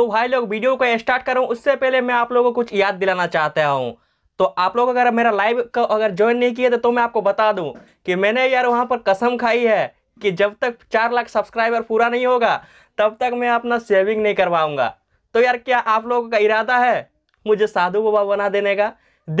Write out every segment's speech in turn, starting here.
तो भाई लोग वीडियो को स्टार्ट करूँ उससे पहले मैं आप लोगों को कुछ याद दिलाना चाहता हूँ तो आप लोग अगर मेरा लाइव को अगर ज्वाइन नहीं किया तो, तो मैं आपको बता दूं कि मैंने यार वहाँ पर कसम खाई है कि जब तक चार लाख सब्सक्राइबर पूरा नहीं होगा तब तक मैं अपना सेविंग नहीं करवाऊंगा तो यार क्या आप लोगों का इरादा है मुझे साधु बाबा बना देने का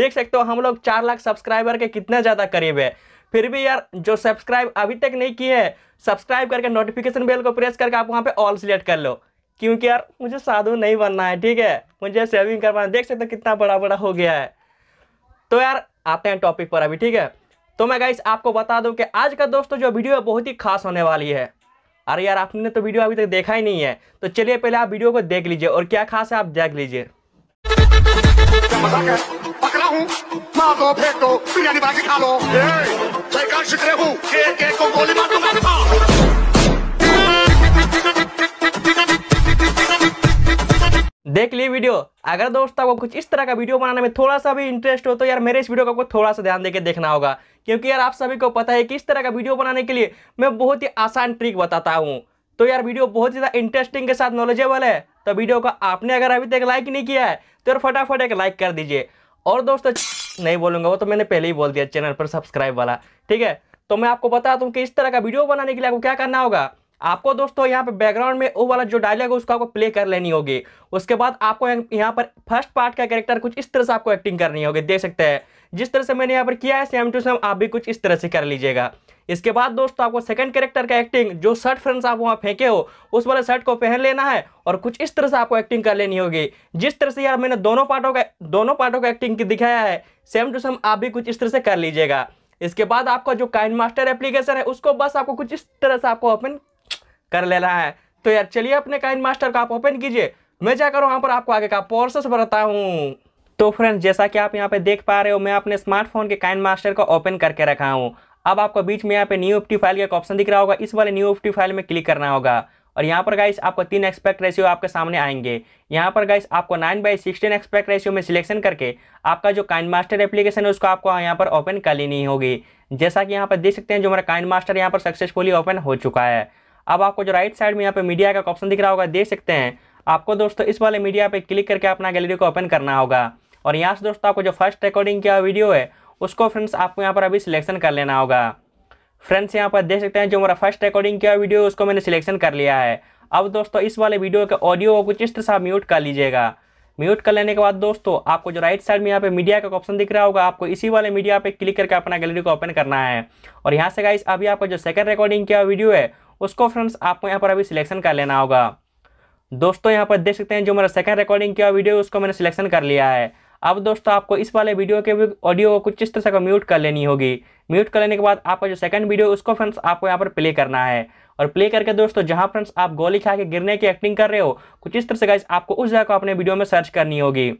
देख सकते हो हम लोग चार लाख सब्सक्राइबर के कितने ज़्यादा करीब है फिर भी यार जो सब्सक्राइब अभी तक नहीं किए हैं सब्सक्राइब करके नोटिफिकेशन बेल को प्रेस करके आप वहाँ पे ऑल सिलेक्ट कर लो क्योंकि यार मुझे साधु नहीं बनना है ठीक है मुझे सेविंग करवाना देख सकते कितना बड़ा बड़ा हो गया है तो यार आते हैं टॉपिक पर अभी ठीक है तो मैं गाइस आपको बता दूं कि आज का दोस्तों जो वीडियो है बहुत ही खास होने वाली है अरे यार आपने तो वीडियो अभी तक देखा ही नहीं है तो चलिए पहले आप वीडियो को देख लीजिए और क्या खास है आप देख लीजिए देख लिए वीडियो अगर दोस्तों को कुछ इस तरह का वीडियो बनाने में थोड़ा सा भी इंटरेस्ट हो तो यार मेरे इस वीडियो को थोड़ा सा ध्यान देकर देखना होगा क्योंकि यार आप सभी को पता है कि इस तरह का वीडियो बनाने के लिए मैं बहुत ही आसान ट्रिक बताता हूँ तो यार वीडियो बहुत ज़्यादा इंटरेस्टिंग के साथ नॉलेजेबल है तो वीडियो को आपने अगर अभी तक लाइक नहीं किया है तो यार फटाफट एक लाइक कर दीजिए और दोस्तों नहीं बोलूँगा वो तो मैंने पहले ही बोल दिया चैनल पर सब्सक्राइब वाला ठीक है तो मैं आपको बता दूँ कि इस तरह का वीडियो बनाने के लिए आपको क्या करना होगा आपको दोस्तों यहाँ पे बैकग्राउंड में वो वाला जो डायलॉग है उसको आपको प्ले कर लेनी होगी उसके बाद आपको यहाँ पर फर्स्ट पार्ट का कैरेक्टर कुछ इस तरह से आपको एक्टिंग करनी होगी देख सकते हैं जिस तरह से मैंने यहाँ पर किया है सेम टू सेम आप भी कुछ इस तरह से कर लीजिएगा इसके बाद दोस्तों आपको सेकंड कैरेक्टर का एक्टिंग जो शर्ट फ्रेंड्स आप वहाँ फेंके हो उस वाले शर्ट को पहन लेना है और कुछ इस तरह से आपको एक्टिंग कर लेनी होगी जिस तरह से यार मैंने दोनों पार्टों का दोनों पार्टों का एक्टिंग दिखाया है सेम टू सेम आप भी कुछ इस तरह से कर लीजिएगा इसके बाद आपका जो काइन मास्टर एप्लीकेशन है उसको बस आपको कुछ इस तरह से आपको ओपन कर लेना है तो यार चलिए अपने काइन मास्टर का आप ओपन कीजिए मैं जाकर वहाँ पर आपको आगे का प्रोसेस बताता हूँ तो फ्रेंड्स जैसा कि आप यहाँ पे देख पा रहे हो मैं अपने स्मार्टफोन के काइन मास्टर को ओपन करके रखा हूँ अब आपको बीच में यहाँ पे न्यू एफ्टी फाइल का एक ऑप्शन दिख रहा होगा इस वाले न्यू एफ्टी फाइल में क्लिक करना होगा और यहाँ पर गाइस आपको तीन एक्सपेक्ट रेशियो आपके सामने आएंगे यहाँ पर गाइस आपको nine by sixteen expect ratio में सिलेक्शन करके आपका जो काइन मास्टर एप्लीकेशन है उसको आपको यहाँ पर ओपन कर लेनी होगी जैसा कि यहाँ पर देख सकते हैं जो हमारा काइन मास्टर यहाँ पर सक्सेसफुली ओपन हो चुका है अब आपको जो राइट साइड में यहाँ पे मीडिया का ऑप्शन दिख रहा होगा देख सकते हैं आपको दोस्तों इस वाले मीडिया पे क्लिक करके अपना गैलरी को ओपन करना होगा और यहाँ से दोस्तों आपको जो फर्स्ट रिकॉर्डिंग किया वीडियो है उसको फ्रेंड्स आपको यहाँ पर अभी सिलेक्शन कर लेना होगा फ्रेंड्स यहाँ पर देख सकते हैं जो मेरा फर्स्ट रिकॉर्डिंग किया वीडियो उसको मैंने सिलेक्शन कर लिया है अब दोस्तों इस वाले वीडियो के ऑडियो को कुछ इस तरह से म्यूट कर लीजिएगा म्यूट कर लेने के बाद दोस्तों आपको जो राइट साइड में यहाँ पे मीडिया का ऑप्शन दिख रहा होगा आपको इसी वाले मीडिया पे क्लिक करके अपना गैलरी को ओपन करना है और यहाँ से गाइस अभी आपको जो सेकंड रिकॉर्डिंग किया वीडियो है उसको फ्रेंड्स आपको यहाँ पर अभी सिलेक्शन कर लेना होगा दोस्तों यहाँ पर देख सकते हैं जो मेरा सेकंड रिकॉर्डिंग किया वीडियो उसको मैंने सिलेक्शन कर लिया है अब दोस्तों आपको इस वाले वीडियो के ऑडियो को कुछ इस तरह से म्यूट कर लेनी होगी म्यूट कर लेने के बाद आपका जो सेकंड वीडियो उसको फ्रेंड्स आपको यहाँ पर प्ले करना है और प्ले करके दोस्तों जहां फ्रेंड्स आप गोली खा के गिरने की एक्टिंग कर रहे हो कुछ इस तरह से गाइस आपको उस जगह को अपने वीडियो में सर्च करनी होगी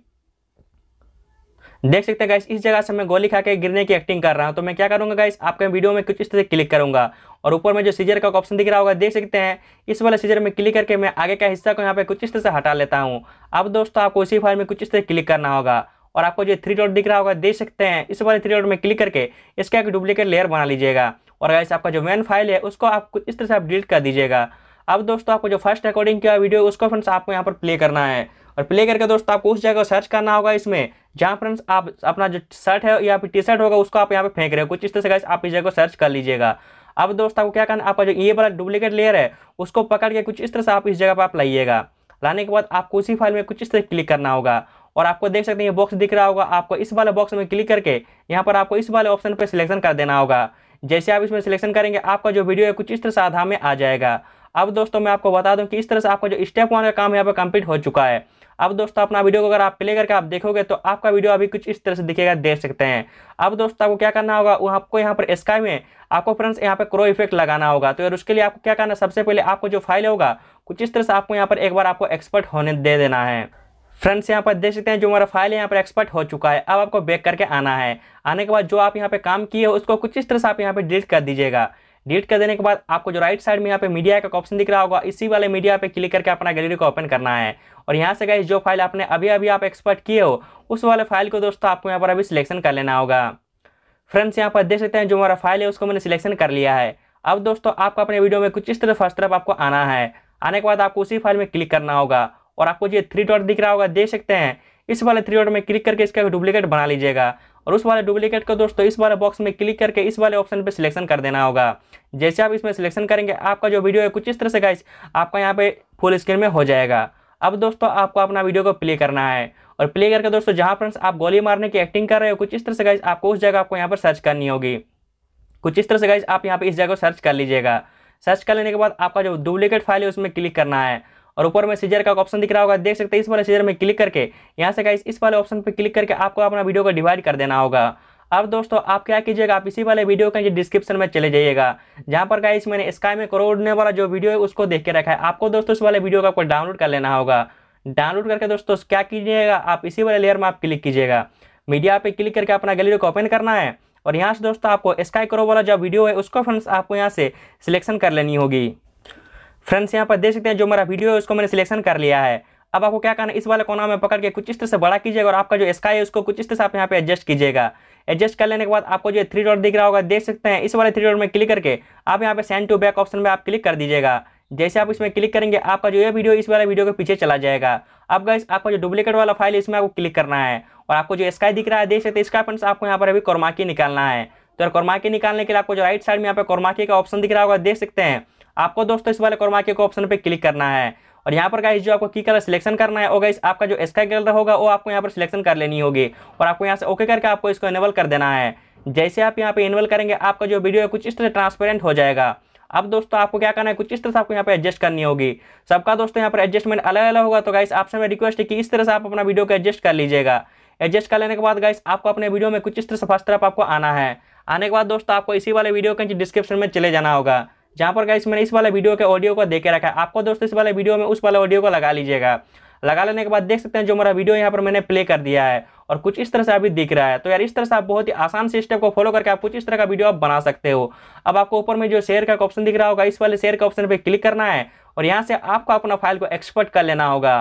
देख सकते हैं गाइस इस जगह से मैं गोली खा के गिरने की एक्टिंग कर रहा हूं तो मैं क्या करूंगा गाइस आपके वीडियो में कुछ इस तरह से क्लिक करूंगा और ऊपर में जो सीजर का ऑप्शन दिख रहा होगा देख सकते हैं इस वाले सीजर में क्लिक करके मैं आगे का हिस्सा को यहाँ पे कुछ इस तरह से हटा लेता हूँ अब दोस्तों आपको इसी फाइल में कुछ इस तरह क्लिक करना होगा और आपको जो थ्री डॉट दिख रहा होगा देख सकते हैं इस वाले थ्री डॉट में क्लिक करके इसका एक डुप्लीकेट लेयर बना लीजिएगा और वैसे आपका जो मेन फाइल है उसको आप इस तरह से आप डिलीट कर दीजिएगा अब दोस्तों आपको जो फर्स्ट रिकॉर्डिंग किया वीडियो उसको फ्रेंड्स आपको यहाँ पर प्ले करना है और प्ले करके दोस्तों आपको उस जगह सर्च करना होगा इसमें जहाँ फ्रेंड्स आप अपना जो शर्ट है या फिर टी शर्ट होगा उसको आप यहाँ पे फेंक रहे हो कुछ इस तरह से गैस आप इस जगह सर्च कर लीजिएगा अब दोस्तों आपको क्या करना आपका जो ये वाला डुप्लीकेट लेयर है उसको पकड़ के कुछ इस तरह से आप इस जगह पर आप लाइएगा लाने के बाद आपको उसी फाइल में कुछ इस तरह क्लिक करना होगा और आपको देख सकते हैं ये बॉक्स दिख रहा होगा आपको इस वाले बॉक्स में क्लिक करके यहाँ पर आपको इस वाले ऑप्शन पर सिलेक्शन कर देना होगा जैसे आप इसमें सिलेक्शन करेंगे आपका जो वीडियो है कुछ इस तरह से आधा में आ जाएगा अब दोस्तों मैं आपको बता दूं कि इस तरह से आपका जो स्टेप वन का काम यहाँ पर कंप्लीट हो चुका है अब दोस्तों अपना वीडियो को अगर आप प्ले करके आप देखोगे तो आपका वीडियो अभी कुछ इस तरह से दिखेगा देख सकते हैं अब दोस्तों आपको क्या करना होगा आपको यहाँ पर स्काई में आपको फ्रेंड्स यहाँ पर क्रो इफेक्ट लगाना होगा तो यार उसके लिए आपको क्या करना सबसे पहले आपको जो फाइल होगा कुछ इस तरह से आपको यहाँ पर एक बार आपको एक्सपर्ट होने दे देना है फ्रेंड्स यहाँ पर देख सकते हैं जो हमारा फाइल यहाँ पर एक्सपर्ट हो चुका है अब आपको बैक करके आना है आने के बाद जो आप यहाँ पे काम किए हो उसको कुछ इस तरह से आप यहाँ पे डिलीट कर दीजिएगा डिलीट कर देने के बाद आपको जो राइट साइड में यहाँ पे मीडिया का ऑप्शन दिख रहा होगा इसी वाले मीडिया पे क्लिक करके अपना गैलरी को ओपन करना है और यहाँ से गए जो फाइल आपने अभी अभी आप एक्सपर्ट किए हो उस वाले फाइल को दोस्तों आपको यहाँ पर अभी सिलेक्शन कर लेना होगा फ्रेंड्स यहाँ पर देख सकते हैं जो हमारा फाइल है उसको मैंने सिलेक्शन कर लिया है अब दोस्तों आपको अपने वीडियो में कुछ इस तरह फर्स्ट तरफ आपको आना है आने के बाद आपको उसी फाइल में क्लिक करना होगा और आपको ये थ्री डॉट दिख रहा होगा देख सकते हैं इस वाले थ्री डॉट में क्लिक करके इसका डुप्लीकेट बना लीजिएगा और उस वाले डुप्लीकेट को दोस्तों इस वाले बॉक्स में क्लिक करके इस वाले ऑप्शन पर सिलेक्शन कर देना होगा जैसे आप इसमें सिलेक्शन करेंगे आपका जो वीडियो है कुछ इस तरह से गाइस आपका यहाँ पे फुल स्क्रीन में हो जाएगा अब दोस्तों आपको अपना वीडियो को प्ले करना है और प्ले करके दोस्तों जहाँ फ्रेंड्स आप गोली मारने की एक्टिंग कर रहे हो कुछ इस तरह से गाइज आपको उस जगह आपको यहाँ पर सर्च करनी होगी कुछ इस तरह से गाइज आप यहाँ पर इस जगह सर्च कर लीजिएगा सर्च कर लेने के बाद आपका जो डुप्लीकेट फाइल है उसमें क्लिक करना है और ऊपर में सीजर का ऑप्शन दिख रहा होगा देख सकते हैं इस वाले सीजर में क्लिक करके यहाँ से गाइस इस वाले ऑप्शन पर क्लिक करके आपको अपना वीडियो को डिवाइड कर देना होगा अब दोस्तों आप क्या कीजिएगा आप इसी वाले वीडियो का डिस्क्रिप्शन में चले जाइएगा जहाँ पर गाइस मैंने स्काई में करोड़ने वाला जो वीडियो है उसको देख के रखा है आपको दोस्तों इस वाले वीडियो को आपको डाउनलोड कर लेना होगा डाउनलोड करके दोस्तों क्या कीजिएगा आप इसी वाले लेयर में आप क्लिक कीजिएगा मीडिया पर क्लिक करके अपना गैलरी को ओपन करना है और यहाँ से दोस्तों आपको स्काई करो वाला जो वीडियो है उसको फ्रेंड्स आपको यहाँ से सिलेक्शन कर लेनी होगी फ्रेंड्स यहाँ पर देख सकते हैं जो मेरा वीडियो है उसको मैंने सिलेक्शन कर लिया है अब आपको क्या करना इस वाले कोना में पकड़ के कुछ इस तरह से बड़ा कीजिएगा और आपका जो स्काई है उसको कुछ इस तरह से आप यहाँ पे एडजस्ट कीजिएगा एडजस्ट कर लेने के बाद आपको जो थ्री डॉट दिख रहा होगा देख सकते हैं इस वाले थ्री डॉट में क्लिक करके आप यहाँ पे सेंड टू बैक ऑप्शन में आप क्लिक कर दीजिएगा जैसे आप इसमें क्लिक करेंगे आपका जो ये वीडियो इस वाले वीडियो के पीछे चला जाएगा अब गाइस आपका जो डुप्लीकेट वाला फाइल इसमें आपको क्लिक करना है और आपको जो स्काई दिख रहा है देख सकते हैं इसका फ्रेंड्स आपको यहाँ पर अभी कोरमाकी निकालना है तो कोरमाकी निकालने के लिए आपको जो राइट साइड में यहाँ पर कोरमाकी का ऑप्शन दिख रहा होगा देख सकते हैं आपको दोस्तों इस वाले कोरमाकी को ऑप्शन पर क्लिक करना है और यहाँ पर गाइस जो आपको की कलर सिलेक्शन करना है और गाइस आपका जो स्काई कलर होगा वो आपको यहाँ पर सिलेक्शन कर लेनी होगी और आपको यहाँ से ओके करके आपको इसको इनेबल कर देना है जैसे आप यहाँ पे इनेबल करेंगे आपका जो वीडियो है कुछ इस तरह ट्रांसपेरेंट हो जाएगा अब दोस्तों आपको क्या करना है कुछ इस तरह से आपको यहाँ पे एडजस्ट करनी होगी सबका दोस्तों यहाँ पर एडजस्टमेंट अलग अलग होगा तो गाइस आपसे मैं रिक्वेस्ट है कि इस तरह से आप अपना वीडियो को एडजस्ट कर लीजिएगा एडजस्ट कर लेने के बाद गाइस आपको अपने वीडियो में कुछ इस तरह से फर्स्ट तरफ आपको आना है आने के बाद दोस्तों आपको इसी वाले वीडियो के डिस्क्रिप्शन में चले जाना होगा जहाँ पर गाइस मैंने इस वाले वीडियो के ऑडियो को देखे रखा है आपको दोस्तों इस वाले वीडियो में उस वाले ऑडियो को लगा लीजिएगा लगा लेने के बाद देख सकते हैं जो मेरा वीडियो यहाँ पर मैंने प्ले कर दिया है और कुछ इस तरह से अभी दिख रहा है तो यार इस तरह से आप बहुत ही आसान से स्टेप को फॉलो करके आप कुछ इस तरह का वीडियो आप बना सकते हो अब आपको ऊपर में जो शेयर का ऑप्शन दिख रहा होगा इस वाले शेयर के ऑप्शन पर क्लिक करना है और यहाँ से आपको अपना फाइल को एक्सपर्ट कर लेना होगा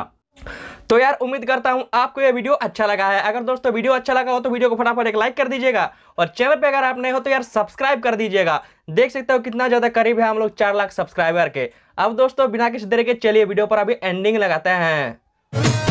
तो यार उम्मीद करता हूँ आपको यह वीडियो अच्छा लगा है अगर दोस्तों वीडियो अच्छा लगा हो तो वीडियो को फटाफट एक लाइक कर दीजिएगा और चैनल पे अगर आप नए हो तो यार सब्सक्राइब कर दीजिएगा देख सकते हो कितना ज़्यादा करीब है हम लोग चार लाख सब्सक्राइबर के अब दोस्तों बिना किसी देर के चलिए वीडियो पर अभी एंडिंग लगाते हैं